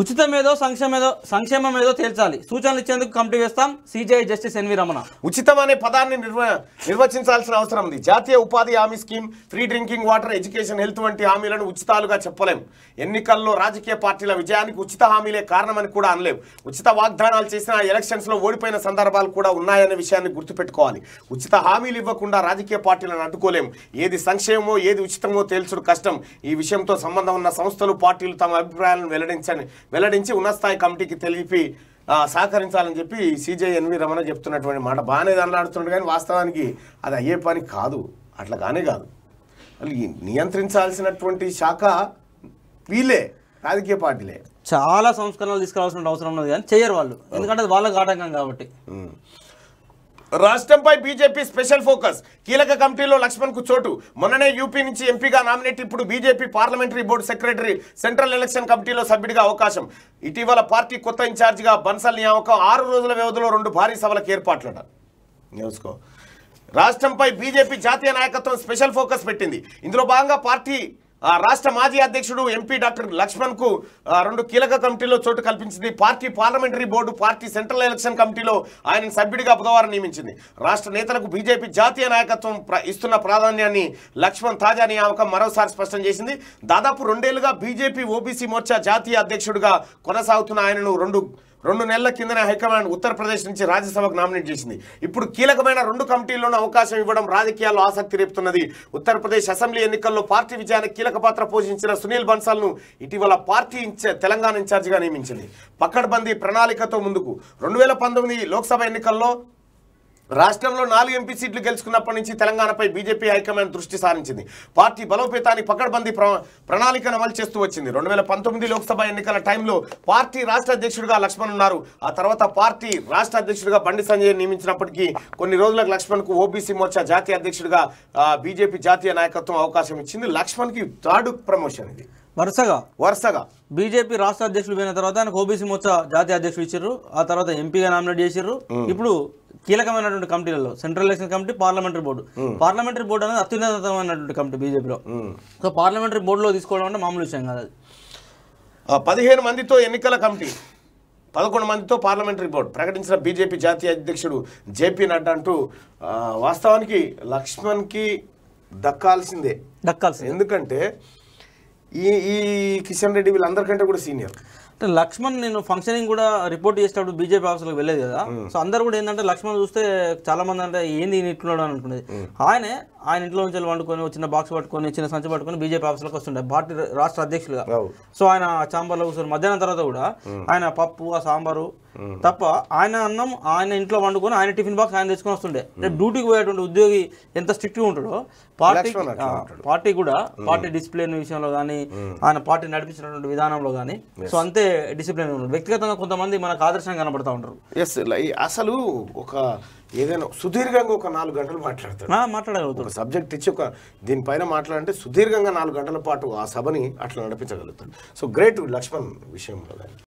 ఉచితం ఏదో సంక్షేమం ఏదో సంక్షేమం ఏదో తేల్చాలి సూచనలు ఇచ్చేందుకు కమిటీ వేస్తాం సిజేఐ జస్టిస్ ఎన్వి రమణ ఉచితం అనే పదాన్ని నిర్వచించాల్సిన అవసరం ఉంది జాతీయ ఉపాధి హామీ scheme free drinking water education health వంటి హామీలను ఉచితాలుగా చెప్పలేం ఎన్నికల్లో రాజకీయ పార్టీల విజయానికి ఉచిత హామీలే కారణమని కూడా అనలేం ఉచిత వాగ్దానాలు చేసిన ఎలక్షన్స్లో ఓడిపోయిన సందర్భాలు కూడా ఉన్నాయనే విషయాన్ని గుర్తుపెట్టుకోవాలి ఉచిత హామీలు ఇవ్వకుండా రాజకీయ పార్టీలను అడ్డుకోలేము ఏది సంక్షేమమో ఏది ఉచితమో తేల్చడం కష్టం ఈ విషయంతో సంబంధం ఉన్న సంస్థలు పార్టీలు తమ అభిప్రాయాలను వెల్లడించని వెల్లడించి స్థాయి కమిటీకి తెలిపి సహకరించాలని చెప్పి ఎన్వి రమణ చెప్తున్నటువంటి మాట బాగానే దండలాడుతున్నాడు కానీ వాస్తవానికి అది అయ్యే పని కాదు అట్లా కానే కాదు నియంత్రించాల్సినటువంటి శాఖ వీళ్ళే రాజకీయ పార్టీలే చాలా సంస్కరణలు తీసుకురావాల్సిన అవసరం ఉన్నది కానీ చేయరు వాళ్ళు ఎందుకంటే వాళ్ళకు ఆటంకం కాబట్టి రాష్ట్రంపై బీజేపీ స్పెషల్ ఫోకస్ కీలక కమిటీలో లక్ష్మణ్ కు చోటు మొన్ననే యూపీ నుంచి ఎంపీగా నామినేట్ ఇప్పుడు BJP parliamentary board secretary central election కమిటీలో సభ్యుడిగా అవకాశం ఇటీవల పార్టీ కొత్త ఇన్ఛార్జిగా బన్సల్ నియామకం ఆరు రోజుల వ్యవధిలో రెండు భారీ సభలకు ఏర్పాట్లట న్యూస్కో రాష్ట్రంపై బీజేపీ జాతీయ నాయకత్వం స్పెషల్ ఫోకస్ పెట్టింది ఇందులో భాగంగా పార్టీ రాష్ట్ర మాజీ అధ్యక్షుడు ఎంపీ డాక్టర్ లక్ష్మణ్ కు రెండు కీలక కమిటీలో చోటు కల్పించింది party parliamentary board party central election కమిటీలో ఆయన సభ్యుడిగా బుధవారం నియమించింది రాష్ట్ర నేతలకు బీజేపీ జాతీయ నాయకత్వం ఇస్తున్న ప్రాధాన్యాన్ని లక్ష్మణ్ తాజా నియామకం మరోసారి స్పష్టం చేసింది దాదాపు రెండేళ్లుగా బీజేపీ ఓబీసీ మోర్చా జాతీయ అధ్యక్షుడిగా కొనసాగుతున్న ఆయనను రెండు రెండు నెలల కిందనే హైకమాండ్ ఉత్తరప్రదేశ్ నుంచి రాజ్యసభకు నామినేట్ చేసింది ఇప్పుడు కీలకమైన రెండు కమిటీల్లోనూ అవకాశం ఇవ్వడం రాజకీయాల్లో ఆసక్తి రేపుతున్నది ఉత్తరప్రదేశ్ అసెంబ్లీ ఎన్నికల్లో పార్టీ విజయానికి కీలక పాత్ర పోషించిన సునీల్ బన్సాల్ను ఇటీవల పార్టీ తెలంగాణ ఇన్ఛార్జిగా నియమించింది పక్కడ్బందీ ప్రణాళికతో ముందుకు రెండు లోక్సభ ఎన్నికల్లో రాష్ట్రంలో నాలుగు ఎంపీ సీట్లు గెలుచుకున్నప్పటి నుంచి తెలంగాణపై బీజేపీ హైకమాండ్ దృష్టి సారించింది పార్టీ బలోపేతాన్ని పకడ్బందీ ప్రణాళికను అమలు చేస్తూ వచ్చింది రెండు వేల పంతొమ్మిది లోక్సభ ఎన్నికల టైంలో పార్టీ రాష్ట్ర అధ్యక్షుడిగా లక్ష్మణ్ ఉన్నారు ఆ తర్వాత పార్టీ రాష్ట్ర అధ్యక్షుడిగా బండి సంజయ్ నియమించినప్పటికీ కొన్ని రోజులకు కు ఓబీసీ మోర్చా జాతీయ అధ్యక్షుడిగా బీజేపీ జాతీయ నాయకత్వం అవకాశం ఇచ్చింది లక్ష్మణ్కి థర్డ్ ప్రమోషన్ ఇది వరుసగా వరుసగా బీజేపీ రాష్ట్ర అధ్యక్షులు పోయిన తర్వాత ఆయనకు ఓబీసీ మోర్చా జాతీయ అధ్యక్షులు ఇచ్చారు ఆ తర్వాత ఎంపీగా నామినేట్ చేశారు ఇప్పుడు కీలకమైనటువంటి కమిటీలలో central election committee parliamentary board parliamentary board అనేది అత్యున్నతమైనటువంటి కమిటీ బీజేపీలో సో పార్లమెంటరీ బోర్డులో తీసుకోవడం అంటే మామూలు విషయం కాదు అది పదిహేను మందితో ఎన్నికల కమిటీ పదకొండు మందితో పార్లమెంటరీ బోర్డు ప్రకటించిన బీజేపీ జాతీయ అధ్యక్షుడు జేపీ నడ్డా అంటూ వాస్తవానికి లక్ష్మణ్కి దక్కాల్సిందే దక్కాల్సింది ఎందుకంటే ఈ ఈ కిషన్ రెడ్డి వీళ్ళందరికంటే కూడా సీనియర్ అంటే లక్ష్మణ్ నేను ఫంక్షనింగ్ కూడా రిపోర్ట్ చేసేటప్పుడు బీజేపీ ఆఫీసులకు వెళ్ళేది కదా సో అందరు కూడా ఏంటంటే లక్ష్మణ్ చూస్తే చాలా మంది అంటే ఏంది ఈయన ఇట్లున్నాడు అని అనుకునేది ఆయనే ఆయన ఇంట్లో నుంచి వండుకొని చిన్న బాక్స్ పట్టుకొని చిన్న సంచి పట్టుకొని బీజేపీ ఆఫీసులకు వస్తుండే పార్టీ రాష్ట్ర అధ్యక్షులుగా సో ఆయన చాంబర్లో కూర్చొని మధ్యాహ్నం తర్వాత కూడా ఆయన పప్పు ఆ సాంబారు తప్ప ఆయన అన్నం ఆయన ఇంట్లో వండుకొని ఆయన టిఫిన్ బాక్స్ ఆయన తెచ్చుకొని వస్తుండే డ్యూటీకి పోయేటువంటి ఉద్యోగి ఎంత స్ట్రిక్ట్గా ఉంటాడో పార్టీ పార్టీ కూడా పార్టీ డిసిప్లిన్ విషయంలో కానీ ఆయన పార్టీ నడిపించినటువంటి విధానంలో కానీ సో అంతే డిసిప్లిన్ వ్యక్తిగతంగా కొంతమంది మనకు ఆదర్శంగా కనబడతా ఉంటారు ఎస్ అసలు ఒక ఏదైనా సుదీర్ఘంగా ఒక నాలుగు గంటలు మాట్లాడతాడు మాట్లాడగలుగుతాడు ఒక సబ్జెక్ట్ ఇచ్చి ఒక దీనిపైన మాట్లాడంటే సుదీర్ఘంగా నాలుగు గంటల పాటు ఆ సభని అట్లా నడిపించగలుగుతాడు సో గ్రేట్ లక్ష్మణ్ విషయం